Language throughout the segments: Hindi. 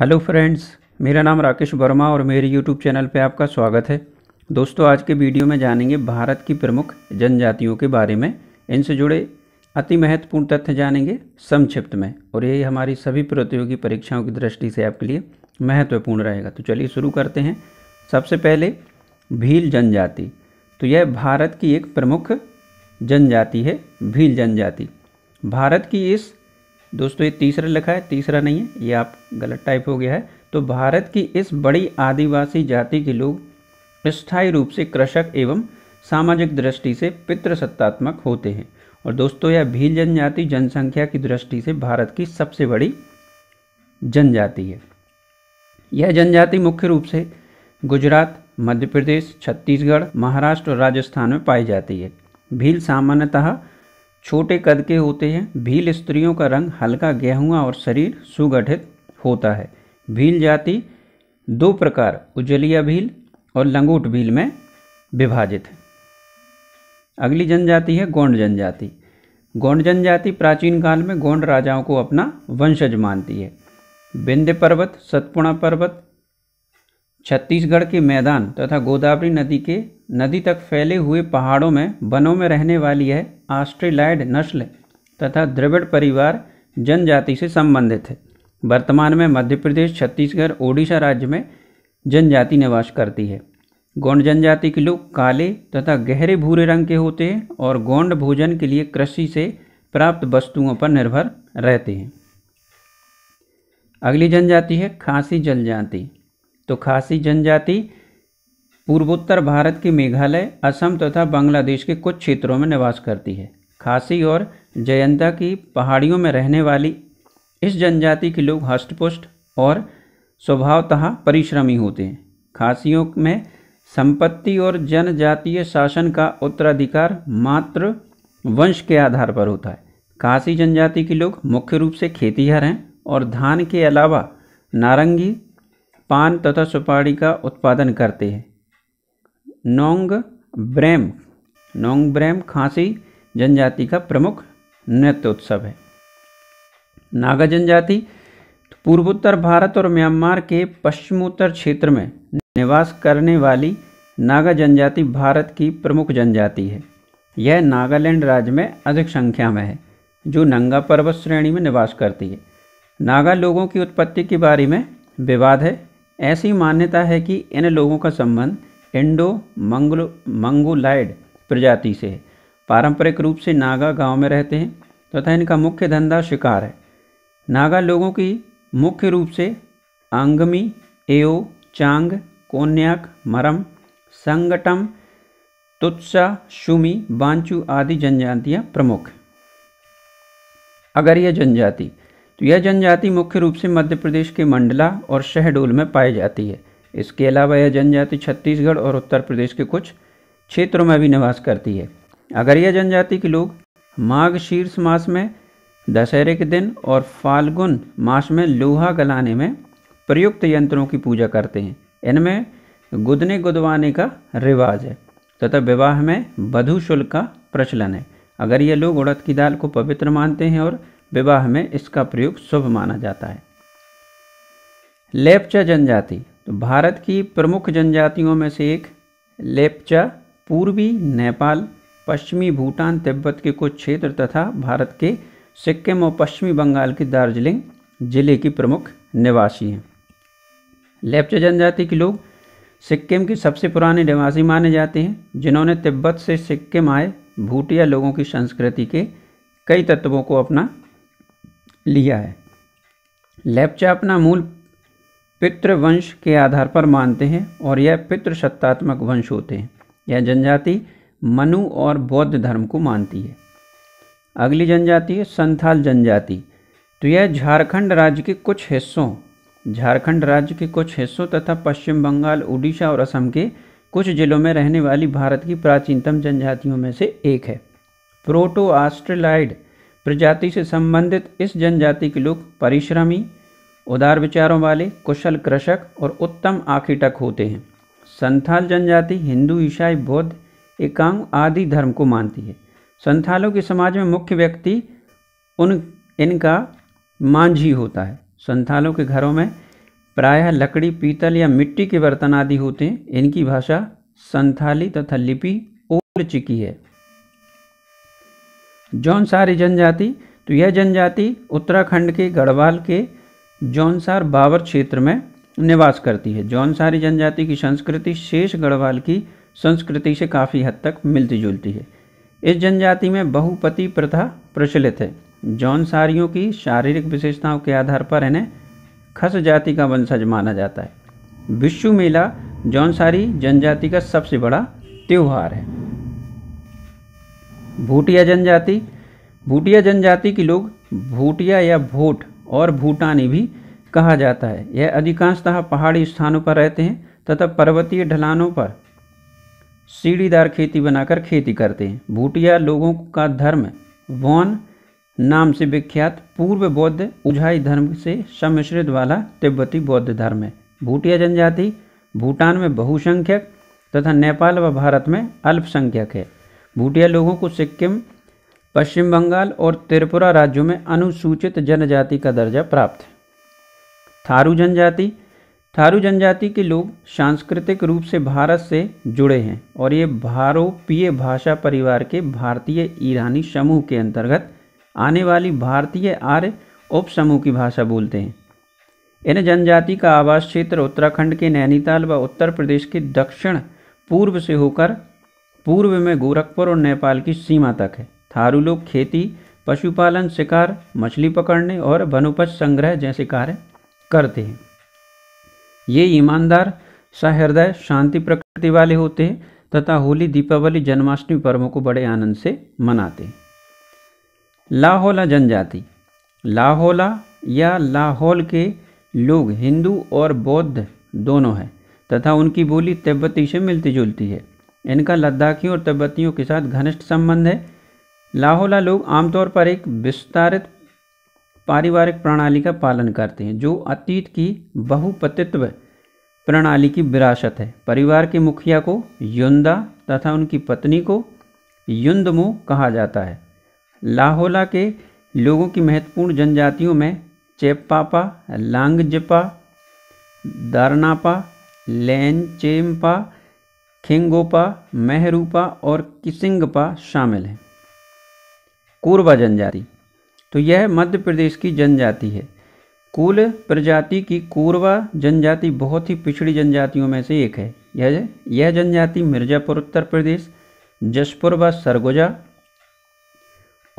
हेलो फ्रेंड्स मेरा नाम राकेश वर्मा और मेरे यूट्यूब चैनल पर आपका स्वागत है दोस्तों आज के वीडियो में जानेंगे भारत की प्रमुख जनजातियों के बारे में इनसे जुड़े अति महत्वपूर्ण तथ्य जानेंगे संक्षिप्त में और यही हमारी सभी प्रतियोगी परीक्षाओं की दृष्टि से आपके लिए महत्वपूर्ण रहेगा तो चलिए शुरू करते हैं सबसे पहले भील जनजाति तो यह भारत की एक प्रमुख जनजाति है भील जनजाति भारत की इस दोस्तों ये तीसरा लिखा है तीसरा नहीं है ये आप गलत टाइप हो गया है तो भारत की इस बड़ी आदिवासी जाति के लोग स्थायी रूप से कृषक एवं सामाजिक दृष्टि से पितृसत्तात्मक होते हैं और दोस्तों यह भील जनजाति जनसंख्या की दृष्टि से भारत की सबसे बड़ी जनजाति है यह जनजाति मुख्य रूप से गुजरात मध्य प्रदेश छत्तीसगढ़ महाराष्ट्र और राजस्थान में पाई जाती है भील सामान्यतः छोटे कद के होते हैं भील स्त्रियों का रंग हल्का गेहुआ और शरीर सुगठित होता है भील जाति दो प्रकार उजलिया भील और लंगूट भील में विभाजित है अगली जनजाति है गोंड जनजाति गोंड जनजाति प्राचीन काल में गोंड राजाओं को अपना वंशज मानती है विंध्य पर्वत सतपुणा पर्वत छत्तीसगढ़ के मैदान तथा गोदावरी नदी के नदी तक फैले हुए पहाड़ों में वनों में रहने वाली यह ऑस्ट्रेलाइड नस्ल तथा द्रविड़ परिवार जनजाति से संबंधित है वर्तमान में मध्य प्रदेश छत्तीसगढ़ ओडिशा राज्य में जनजाति निवास करती है गोंड जनजाति के लोग काले तथा गहरे भूरे रंग के होते हैं और गोंड भोजन के लिए कृषि से प्राप्त वस्तुओं पर निर्भर रहते हैं अगली जनजाति है खासी जनजाति तो खासी जनजाति पूर्वोत्तर भारत के मेघालय असम तथा बांग्लादेश के कुछ क्षेत्रों में निवास करती है खासी और जयंता की पहाड़ियों में रहने वाली इस जनजाति के लोग हष्टपुष्ट और स्वभावतः परिश्रमी होते हैं खासियों में संपत्ति और जनजातीय शासन का उत्तराधिकार मात्र वंश के आधार पर होता है खासी जनजाति के लोग मुख्य रूप से खेतीहर हैं और धान के अलावा नारंगी पान तथा सुपारी का उत्पादन करते हैं नोंग ब्रैम नोंग ब्रैम खांसी जनजाति का प्रमुख नृत्य उत्सव है नागा जनजाति तो पूर्वोत्तर भारत और म्यांमार के पश्चिमोत्तर क्षेत्र में निवास करने वाली नागा जनजाति भारत की प्रमुख जनजाति है यह नागालैंड राज्य में अधिक संख्या में है जो नंगा पर्वत श्रेणी में निवास करती है नागा लोगों की उत्पत्ति के बारे में विवाद है ऐसी मान्यता है कि इन लोगों का संबंध इंडो मंगलो मंगोलाइड प्रजाति से है पारंपरिक रूप से नागा गांव में रहते हैं तथा इनका मुख्य धंधा शिकार है नागा लोगों की मुख्य रूप से आंगमी एओ चांग कोन्याक मरम संगटम तुत्सा शुमी बांचू आदि जनजातियां प्रमुख अगर यह जनजाति तो यह जनजाति मुख्य रूप से मध्य प्रदेश के मंडला और शहडोल में पाई जाती है इसके अलावा यह जनजाति छत्तीसगढ़ और उत्तर प्रदेश के कुछ क्षेत्रों में भी निवास करती है अगर यह जनजाति के लोग माघ शीर्ष मास में दशहरे के दिन और फाल्गुन मास में लोहा गलाने में प्रयुक्त यंत्रों की पूजा करते हैं इनमें गुदने गुदवाने का रिवाज है तथा विवाह में वधु शुल्क का प्रचलन है अगर ये लोग उड़द की दाल को पवित्र मानते हैं और विवाह में इसका प्रयोग शुभ माना जाता है लेपचा जनजाति तो भारत की प्रमुख जनजातियों में से एक लेपचा पूर्वी नेपाल पश्चिमी भूटान तिब्बत के कुछ क्षेत्र तथा भारत के सिक्किम और पश्चिमी बंगाल के दार्जिलिंग जिले की प्रमुख निवासी हैं लेपचा जनजाति के लोग सिक्किम के सबसे पुराने निवासी माने जाते हैं जिन्होंने तिब्बत से सिक्किम आए भूटिया लोगों की संस्कृति के कई तत्वों को अपना लिया है लेप्चा अपना मूल पितृवंश के आधार पर मानते हैं और यह पितृसत्तात्मक वंश होते हैं यह जनजाति मनु और बौद्ध धर्म को मानती है अगली जनजाति है संथाल जनजाति तो यह झारखंड राज्य के कुछ हिस्सों झारखंड राज्य के कुछ हिस्सों तथा पश्चिम बंगाल उड़ीसा और असम के कुछ जिलों में रहने वाली भारत की प्राचीनतम जनजातियों में से एक है प्रोटो आस्ट्रेलाइड प्रजाति से संबंधित इस जनजाति के लोग परिश्रमी उदार विचारों वाले कुशल कृषक और उत्तम आखिटक होते हैं संथाल जनजाति हिंदू ईसाई बौद्ध एकांग आदि धर्म को मानती है संथालों के समाज में मुख्य व्यक्ति उन इनका मांझी होता है संथालों के घरों में प्रायः लकड़ी पीतल या मिट्टी के बर्तन आदि होते हैं इनकी भाषा संथाली तथा लिपि चिकी है जौनसारी जनजाति तो यह जनजाति उत्तराखंड के गढ़वाल के जौनसार बावर क्षेत्र में निवास करती है जौनसारी जनजाति की संस्कृति शेष गढ़वाल की संस्कृति से काफ़ी हद तक मिलती जुलती है इस जनजाति में बहुपति प्रथा प्रचलित है जौनसारियों की शारीरिक विशेषताओं के आधार पर इन्हें खस जाति का वंशज माना जाता है विश्व मेला जौनसारी जनजाति का सबसे बड़ा त्यौहार है भूटिया जनजाति भूटिया जनजाति के लोग भूटिया या भूट और भूटानी भी कहा जाता है यह अधिकांशतः पहाड़ी स्थानों पर रहते हैं तथा पर्वतीय ढलानों पर सीढ़ीदार खेती बनाकर खेती करते हैं भूटिया लोगों का धर्म वन नाम से विख्यात पूर्व बौद्ध उझाई धर्म से सम्मिश्रित वाला तिब्बती बौद्ध धर्म है भूटिया जनजाति भूटान में बहुसंख्यक तथा नेपाल व भारत में अल्पसंख्यक है भूटिया लोगों को सिक्किम पश्चिम बंगाल और त्रिपुरा राज्यों में अनुसूचित जनजाति का दर्जा प्राप्त है थारू जनजाति थारू जनजाति के लोग सांस्कृतिक रूप से भारत से जुड़े हैं और ये भारोपीय भाषा परिवार के भारतीय ईरानी समूह के अंतर्गत आने वाली भारतीय आर्य उप समूह की भाषा बोलते हैं इन जनजाति का आवास क्षेत्र उत्तराखंड के नैनीताल व उत्तर प्रदेश के दक्षिण पूर्व से होकर पूर्व में गोरखपुर और नेपाल की सीमा तक है थारू लोग खेती पशुपालन शिकार मछली पकड़ने और वनोपज संग्रह जैसे कार्य करते हैं ये ईमानदार सहृदय शांति प्रकृति वाले होते हैं तथा होली दीपावली जन्माष्टमी पर्वों को बड़े आनंद से मनाते हैं लाहौला जनजाति लाहौला या लाहौल के लोग हिंदू और बौद्ध दोनों हैं तथा उनकी बोली तिब्बती से मिलती जुलती है इनका लद्दाखियों और तिब्बतियों के साथ घनिष्ठ संबंध है लाहौला लोग आमतौर पर एक विस्तारित पारिवारिक प्रणाली का पालन करते हैं जो अतीत की बहुपतित्व प्रणाली की विरासत है परिवार के मुखिया को युंदा तथा उनकी पत्नी को युंदमो कहा जाता है लाहौला के लोगों की महत्वपूर्ण जनजातियों में चेपापा लांगजपा दारनापा लैनचेम्पा खिंगोपा मेहरूपा और किसिंगपा शामिल हैं कोरबा जनजाति तो यह मध्य प्रदेश की जनजाति है कुल प्रजाति की कोरबा जनजाति बहुत ही पिछड़ी जनजातियों में से एक है यह यह जनजाति मिर्ज़ापुर उत्तर प्रदेश जशपुर व सरगुजा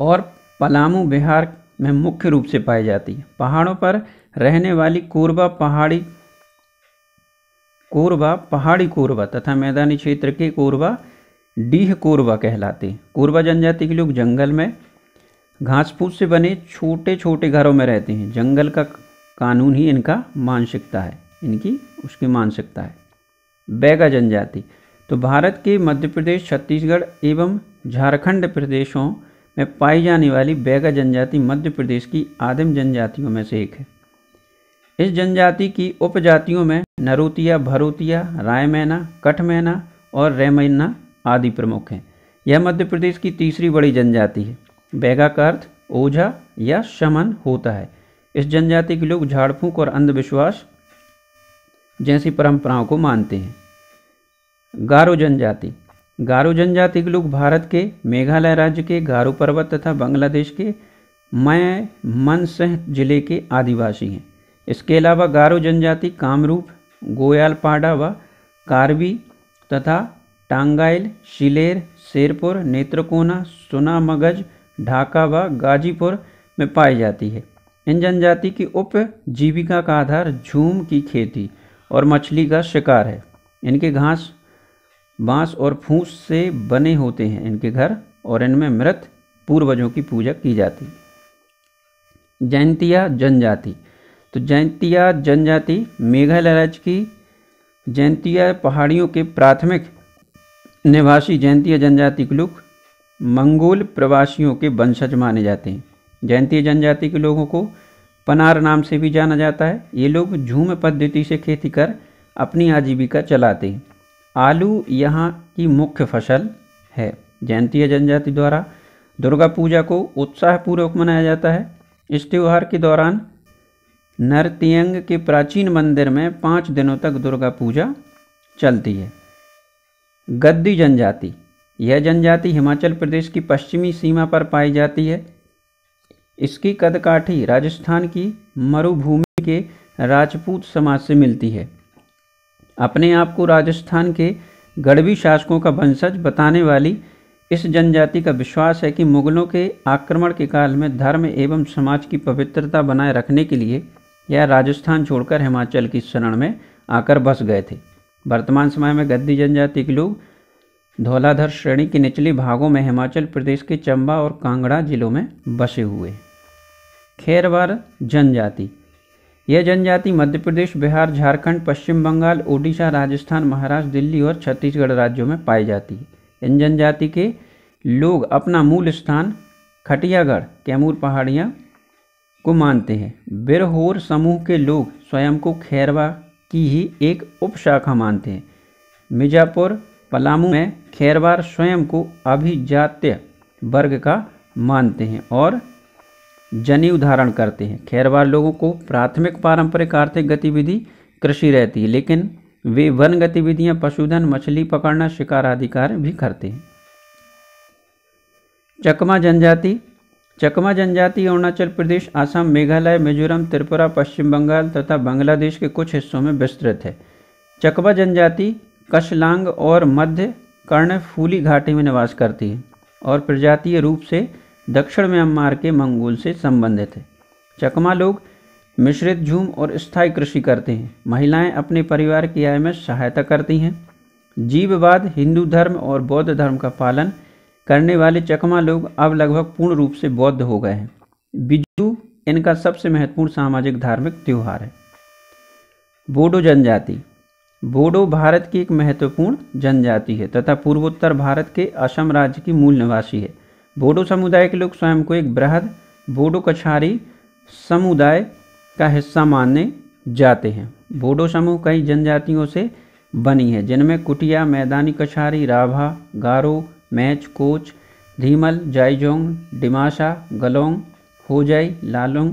और पलामू बिहार में मुख्य रूप से पाई जाती है पहाड़ों पर रहने वाली कोरबा पहाड़ी कोरबा पहाड़ी कोरबा तथा मैदानी क्षेत्र के कोरबा डीह कोरबा कहलाते कोरबा जनजाति के लोग जंगल में घास फूस से बने छोटे छोटे घरों में रहते हैं जंगल का कानून ही इनका मानसिकता है इनकी उसकी मानसिकता है बैगा जनजाति तो भारत के मध्य प्रदेश छत्तीसगढ़ एवं झारखंड प्रदेशों में पाई जाने वाली बैगा जनजाति मध्य प्रदेश की आदिम जनजातियों में से एक है इस जनजाति की उपजातियों में नरूतिया भरूतिया रायमैना कठमैना और रेमैना आदि प्रमुख हैं यह मध्य प्रदेश की तीसरी बड़ी जनजाति है बैगा का अर्थ ओझा या शमन होता है इस जनजाति के लोग झाड़फूंक और अंधविश्वास जैसी परंपराओं को मानते हैं गारो जनजाति गारो जनजाति के लोग भारत के मेघालय राज्य के गारो पर्वत तथा बांग्लादेश के मय मनसह जिले के आदिवासी हैं इसके अलावा गारो जनजाति कामरूप गोयालपाड़ा व कार्बी तथा टांगाइल शिलेर शेरपुर नेत्रकोना सुनामगज ढाका व गाजीपुर में पाई जाती है इन जनजाति की उप जीविका का आधार झूम की खेती और मछली का शिकार है इनके घास बांस और फूस से बने होते हैं इनके घर और इनमें मृत पूर्वजों की पूजा की जाती है जैंतिया जनजाति तो जैंतिया जनजाति मेघालय राज्य की जैंतिया पहाड़ियों के प्राथमिक निवासी जैंतिया जनजाति के लोग मंगोल प्रवासियों के वंशज माने जाते हैं जैंतीय जनजाति के लोगों को पनार नाम से भी जाना जाता है ये लोग झूम पद्धति से खेती कर अपनी आजीविका चलाते हैं आलू यहाँ की मुख्य फसल है जैंतीय जनजाति द्वारा दुर्गा पूजा को उत्साहपूर्वक मनाया जाता है इस त्यौहार के दौरान नरतियंग के प्राचीन मंदिर में पाँच दिनों तक दुर्गा पूजा चलती है गद्दी जनजाति यह जनजाति हिमाचल प्रदेश की पश्चिमी सीमा पर पाई जाती है इसकी कदकाठी राजस्थान की मरुभूमि के राजपूत समाज से मिलती है अपने आप को राजस्थान के गढ़वी शासकों का वंशज बताने वाली इस जनजाति का विश्वास है कि मुगलों के आक्रमण के काल में धर्म एवं समाज की पवित्रता बनाए रखने के लिए यह राजस्थान छोड़कर हिमाचल की शरण में आकर बस गए थे वर्तमान समय में गद्दी जनजाति के लोग धौलाधर श्रेणी के निचले भागों में हिमाचल प्रदेश के चंबा और कांगड़ा जिलों में बसे हुए खैरवार जनजाति यह जनजाति मध्य प्रदेश बिहार झारखंड पश्चिम बंगाल ओडिशा राजस्थान महाराष्ट्र दिल्ली और छत्तीसगढ़ राज्यों में पाई जाती है इन जनजाति के लोग अपना मूल स्थान खटियागढ़ कैमूर पहाड़ियाँ को मानते हैं बिरहोर समूह के लोग स्वयं को खैरवा की ही एक उपशाखा मानते हैं मिर्जापुर पलामू में खैरवार स्वयं को अभिजात्य वर्ग का मानते हैं और जनेऊ धारण करते हैं खैरवार लोगों को प्राथमिक पारंपरिक आर्थिक गतिविधि कृषि रहती है लेकिन वे वन गतिविधियां पशुधन मछली पकड़ना शिकार आदि कार्य भी करते हैं चकमा जनजाति चकमा जनजाति अरुणाचल प्रदेश आसाम मेघालय मिजोरम त्रिपुरा पश्चिम बंगाल तथा बांग्लादेश के कुछ हिस्सों में विस्तृत है चकवा जनजाति कशलांग और मध्य कर्णफूली घाटी में निवास करती है और प्रजातीय रूप से दक्षिण म्यांमार के मंगोल से संबंधित है चकमा लोग मिश्रित झूम और स्थायी कृषि करते हैं महिलाएं अपने परिवार की आय में सहायता करती हैं जीववाद हिंदू धर्म और बौद्ध धर्म का पालन करने वाले चकमा लोग अब लगभग पूर्ण रूप से बौद्ध हो गए हैं बिजू इनका सबसे महत्वपूर्ण सामाजिक धार्मिक त्यौहार है बोडो जनजाति बोडो भारत की एक महत्वपूर्ण जनजाति है तथा पूर्वोत्तर भारत के असम राज्य की मूल निवासी है बोडो समुदाय के लोग स्वयं को एक बृहद बोडो कछारी समुदाय का हिस्सा मानने जाते हैं बोडो समूह कई जनजातियों से बनी है जिनमें कुटिया मैदानी कछारी राभा गारो मैच कोच धीमल जाइजोंग डिमाशा गलोंग होजई लालोंग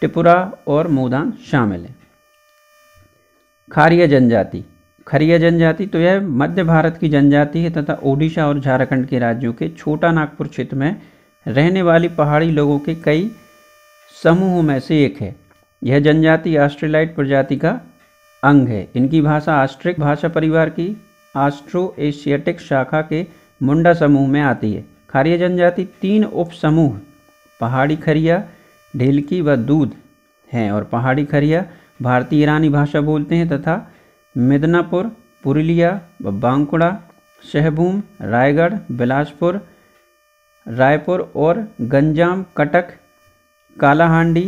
त्रिपुरा और मोदान शामिल हैं खारिया जनजाति खरिया जनजाति तो यह मध्य भारत की जनजाति है तथा ओडिशा और झारखंड के राज्यों के छोटा नागपुर क्षेत्र में रहने वाली पहाड़ी लोगों के कई समूहों में से एक है यह जनजाति ऑस्ट्रेलाइट प्रजाति का अंग है इनकी भाषा ऑस्ट्रिक भाषा परिवार की ऑस्ट्रो एशियाटिक शाखा के मुंडा समूह में आती है खारिया जनजाति तीन उप समूह पहाड़ी खरिया ढेलकी व दूध हैं और पहाड़ी खरिया भारतीय ईरानी भाषा बोलते हैं तथा मिदनापुर पुरलिया व बांकुड़ा शहबूम रायगढ़ बिलासपुर रायपुर और गंजाम कटक कालाहांडी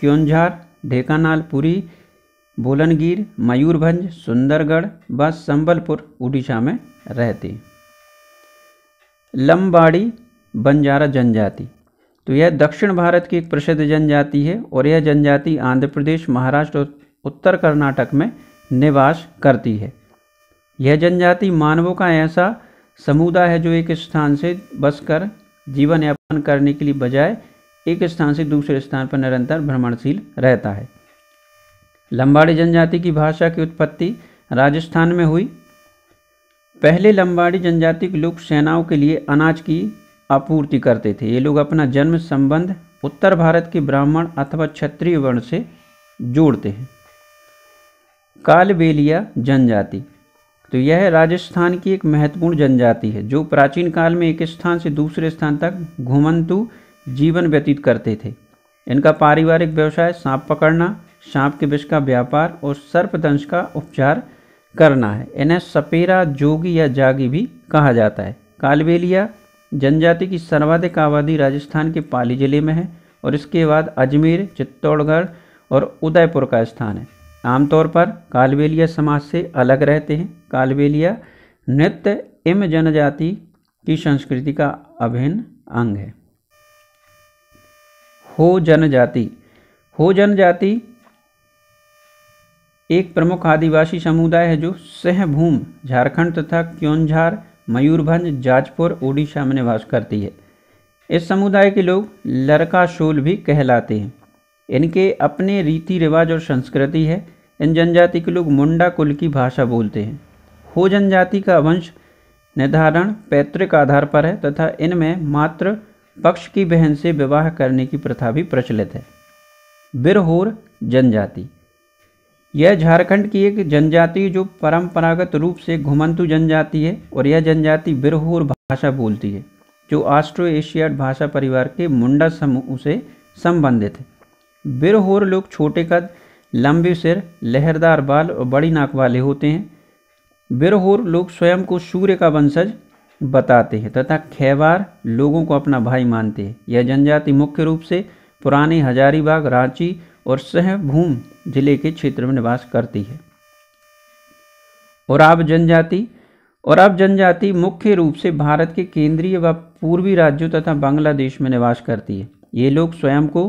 क्योंझार ढेकानाल पुरी बोलनगीर मयूरभंज सुंदरगढ़ व संबलपुर उड़ीसा में रहती लम्बाड़ी बंजारा जनजाति तो यह दक्षिण भारत की एक प्रसिद्ध जनजाति है और यह जनजाति आंध्र प्रदेश महाराष्ट्र और उत्तर कर्नाटक में निवास करती है यह जनजाति मानवों का ऐसा समुदाय है जो एक स्थान से बसकर जीवन यापन करने के लिए बजाय एक स्थान से दूसरे स्थान पर निरंतर भ्रमणशील रहता है लंबाड़ी जनजाति की भाषा की उत्पत्ति राजस्थान में हुई पहले लंबाड़ी जनजाति के लोग सेनाओं के लिए अनाज की आपूर्ति करते थे ये लोग अपना जन्म संबंध उत्तर भारत के ब्राह्मण अथवा क्षत्रिय वर्ण से जोड़ते हैं कालबेलिया जनजाति तो यह राजस्थान की एक महत्वपूर्ण जनजाति है जो प्राचीन काल में एक स्थान से दूसरे स्थान तक घुमंतु जीवन व्यतीत करते थे इनका पारिवारिक व्यवसाय सांप पकड़ना सांप के विष का व्यापार और सर्पदंश का उपचार करना है इन्हें सपेरा जोगी या जागी भी कहा जाता है कालबेलिया जनजाति की सर्वाधिक आबादी राजस्थान के पाली जिले में है और इसके बाद अजमेर चित्तौड़गढ़ और उदयपुर का स्थान है आमतौर पर कालबेलिया समाज से अलग रहते हैं कालबेलिया नृत्य इम जनजाति की संस्कृति का अभिन्न अंग है हो जनजाति हो जनजाति एक प्रमुख आदिवासी समुदाय है जो सहभूम झारखंड तथा क्योंझार मयूरभंज जाजपुर उड़ीसा में निवास करती है इस समुदाय के लोग लड़का शोल भी कहलाते हैं इनके अपने रीति रिवाज और संस्कृति है इन जनजाति के लोग मुंडा कुल की भाषा बोलते हैं हो जनजाति का वंश निर्धारण पैतृक आधार पर है तथा इनमें मात्र पक्ष की बहन से विवाह करने की प्रथा भी प्रचलित है बिरहोर जनजाति यह झारखंड की एक जनजाति जो परंपरागत रूप से घुमंतु जनजाति है और यह जनजाति बिरहोर भाषा बोलती है जो ऑस्ट्रो एशियाड भाषा परिवार के मुंडा समूह से संबंधित है बिरहोर लोग छोटे कद लंबे सिर लहरदार बाल और बड़ी नाक वाले होते हैं बिरहोर लोग स्वयं को सूर्य का वंशज बताते हैं तथा खैवार लोगों को अपना भाई मानते हैं यह जनजाति मुख्य रूप से पुराने हजारीबाग रांची और सहभूम जिले के क्षेत्र में निवास करती है और आप जनजाति और अब जनजाति मुख्य रूप से भारत के केंद्रीय व पूर्वी राज्यों तथा बांग्लादेश में निवास करती है ये लोग स्वयं को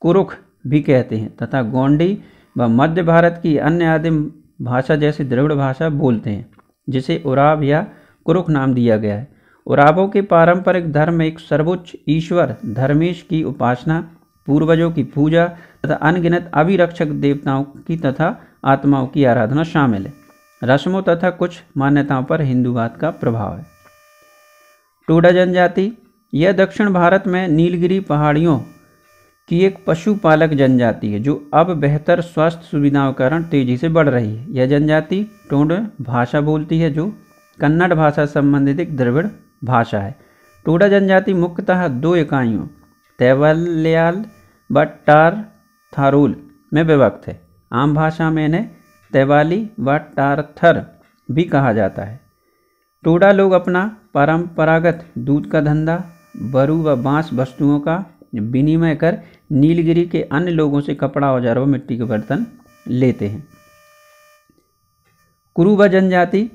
कुरुख भी कहते हैं तथा गोंडी व मध्य भारत की अन्य आदिम भाषा जैसे द्रविड़ भाषा बोलते हैं जिसे उराव या कुरुख नाम दिया गया है उरावों के पारंपरिक धर्म एक सर्वोच्च ईश्वर धर्मेश की उपासना पूर्वजों की पूजा तथा अनगिनत अभिरक्षक देवताओं की तथा आत्माओं की आराधना शामिल है रस्मों तथा कुछ मान्यताओं पर हिंदूवाद का प्रभाव है टोडा जनजाति यह दक्षिण भारत में नीलगिरी पहाड़ियों की एक पशुपालक जनजाति है जो अब बेहतर स्वास्थ्य सुविधाओं के कारण तेजी से बढ़ रही है यह जनजाति टोंड भाषा बोलती है जो कन्नड़ भाषा संबंधित एक द्रविड़ भाषा है टोडा जनजाति मुख्यतः दो इकाइयों तैवल्याल बट टार थारूल में विभक्त है आम भाषा में इन्हें तैवाली व टारथर भी कहा जाता है टोडा लोग अपना परंपरागत दूध का धंधा बरू व बांस वस्तुओं का विनिमय कर नीलगिरी के अन्य लोगों से कपड़ा औजार व मिट्टी के बर्तन लेते हैं कुरु व जनजाति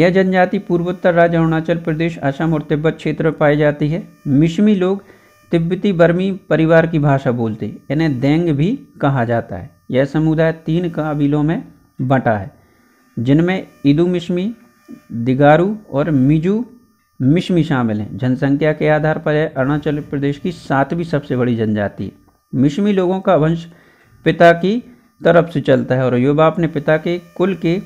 यह जनजाति पूर्वोत्तर राज्य अरुणाचल प्रदेश असम और तिब्बत क्षेत्र में पाई जाती है मिश्मी लोग तिब्बती बर्मी परिवार की भाषा बोलते हैं इन्हें देंग भी कहा जाता है यह समुदाय तीन काबिलों में बंटा है जिनमें इदू मिश्मी दिगारू और मिजू मिश्मी शामिल हैं जनसंख्या के आधार पर यह अरुणाचल प्रदेश की सातवीं सबसे बड़ी जनजाति है मिश्मी लोगों का वंश पिता की तरफ से चलता है और युवा अपने पिता के कुल के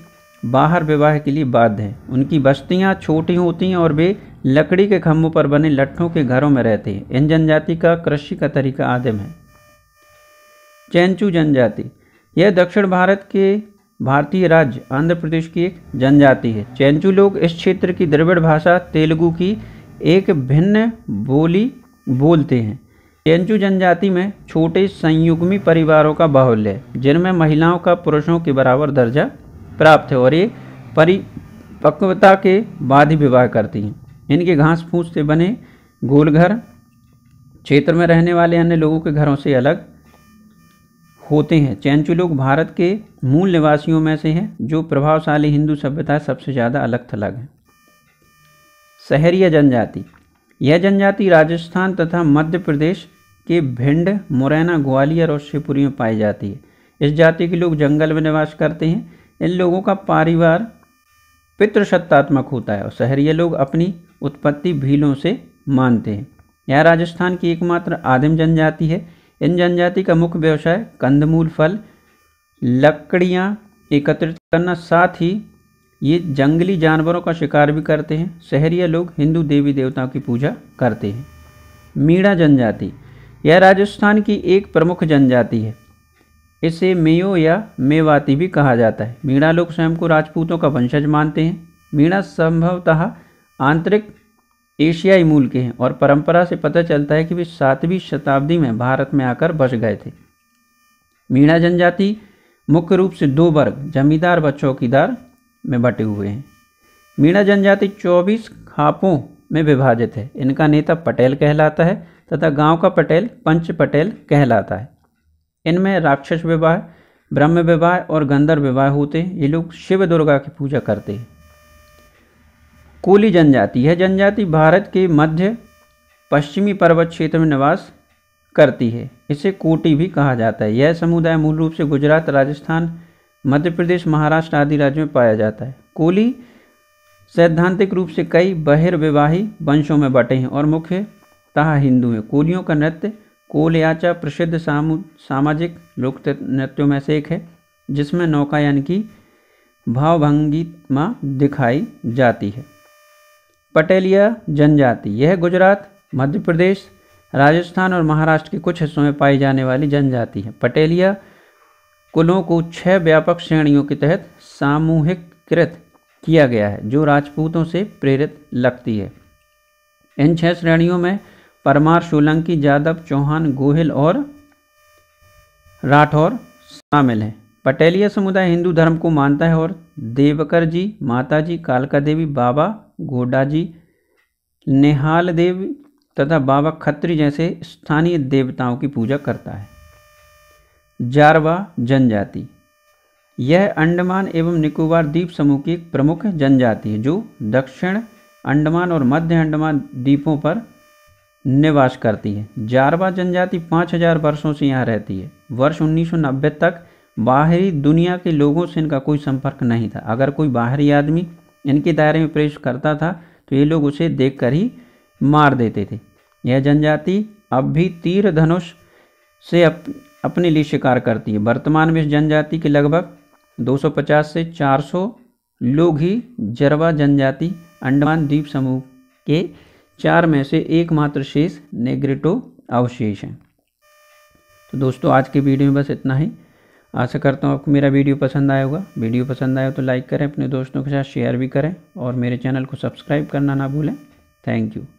बाहर विवाह के लिए बाध्य हैं उनकी बस्तियाँ छोटी होती हैं और वे लकड़ी के खम्भों पर बने लट्ठों के घरों में रहते हैं इन जनजाति का कृषि का तरीका आदिम है चैंचू जनजाति यह दक्षिण भारत के भारतीय राज्य आंध्र प्रदेश की एक जनजाति है चैंचू लोग इस क्षेत्र की द्रविड़ भाषा तेलुगु की एक भिन्न बोली बोलते हैं चैंचू जनजाति में छोटे संयुग्मी परिवारों का बाहुल्य है जिनमें महिलाओं का पुरुषों के बराबर दर्जा प्राप्त है और ये परिपक्वता के बाद ही विवाह करती हैं इनके घास फूस से बने गोल घर क्षेत्र में रहने वाले अन्य लोगों के घरों से अलग होते हैं चैंचू लोग भारत के मूल निवासियों में से हैं जो प्रभावशाली हिंदू सभ्यता सबसे ज़्यादा अलग थलग है शहरीय जनजाति यह जनजाति राजस्थान तथा मध्य प्रदेश के भिंड मुरैना ग्वालियर और शिवपुरी में पाई जाती है इस जाति के लोग जंगल में निवास करते हैं इन लोगों का परिवार पितृसत्तात्मक होता है और शहरीय लोग अपनी उत्पत्ति भीलों से मानते हैं यह राजस्थान की एकमात्र आदिम जनजाति है इन जनजाति का मुख्य व्यवसाय कंदमूल फल लकड़ियाँ एकत्रित करना साथ ही ये जंगली जानवरों का शिकार भी करते हैं शहरीय लोग हिंदू देवी देवताओं की पूजा करते हैं मीणा जनजाति यह राजस्थान की एक प्रमुख जनजाति है इसे मेयो या मेवाती भी कहा जाता है मीणा लोग स्वयं को राजपूतों का वंशज मानते हैं मीणा संभवतः आंतरिक एशियाई मूल के हैं और परंपरा से पता चलता है कि वे सातवीं शताब्दी में भारत में आकर बस गए थे मीणा जनजाति मुख्य रूप से दो वर्ग जमींदार व चौकीदार में बटे हुए हैं मीणा जनजाति 24 खापों में विभाजित है इनका नेता पटेल कहलाता है तथा गांव का पटेल पंच पटेल कहलाता है इनमें राक्षस विवाह ब्रह्म विवाह और गंधर्व विवाह होते ये लोग शिव दुर्गा की पूजा करते कोली जनजाति यह जनजाति भारत के मध्य पश्चिमी पर्वत क्षेत्र में निवास करती है इसे कोटी भी कहा जाता है यह समुदाय मूल रूप से गुजरात राजस्थान मध्य प्रदेश महाराष्ट्र आदि राज्यों में पाया जाता है कोली सैद्धांतिक रूप से कई बहिर्विवाही वंशों में बटे हैं और मुख्यतः हिंदू हैं कोलियों का नृत्य कोलयाचा प्रसिद्ध सामू सामाजिक लोक नृत्यों में से एक है जिसमें नौकायन की कि भावभंगीमा दिखाई जाती है पटेलिया जनजाति यह गुजरात मध्य प्रदेश राजस्थान और महाराष्ट्र के कुछ हिस्सों में पाई जाने वाली जनजाति है पटेलिया कुलों को छह व्यापक श्रेणियों के तहत सामूहिककृत किया गया है जो राजपूतों से प्रेरित लगती है इन छह श्रेणियों में परमार सोलंकी यादव चौहान गोहिल और राठौर शामिल हैं पटेलिया समुदाय हिंदू धर्म को मानता है और देवकर जी माता जी कालका देवी बाबा गोडा जी नेहाल देवी तथा बाबा खत्री जैसे स्थानीय देवताओं की पूजा करता है जारवा जनजाति यह अंडमान एवं निकोबार द्वीप समूह की एक प्रमुख जनजाति है जो दक्षिण अंडमान और मध्य अंडमान द्वीपों पर निवास करती है जारवा जनजाति 5000 वर्षों से यहाँ रहती है वर्ष 1990 तक बाहरी दुनिया के लोगों से इनका कोई संपर्क नहीं था अगर कोई बाहरी आदमी इनके दायरे में प्रवेश करता था तो ये लोग उसे देख ही मार देते थे यह जनजाति अब भी तीर धनुष से अप, अपने लिए शिकार करती है वर्तमान में इस जनजाति के लगभग 250 से 400 लोग ही जरवा जनजाति अंडमान द्वीप समूह के चार में से एकमात्र शेष नेग्रेटो अवशेष हैं तो दोस्तों आज के वीडियो में बस इतना ही आशा करता हूँ आपको मेरा वीडियो पसंद आया होगा वीडियो पसंद आया तो लाइक करें अपने दोस्तों के साथ शेयर भी करें और मेरे चैनल को सब्सक्राइब करना ना भूलें थैंक यू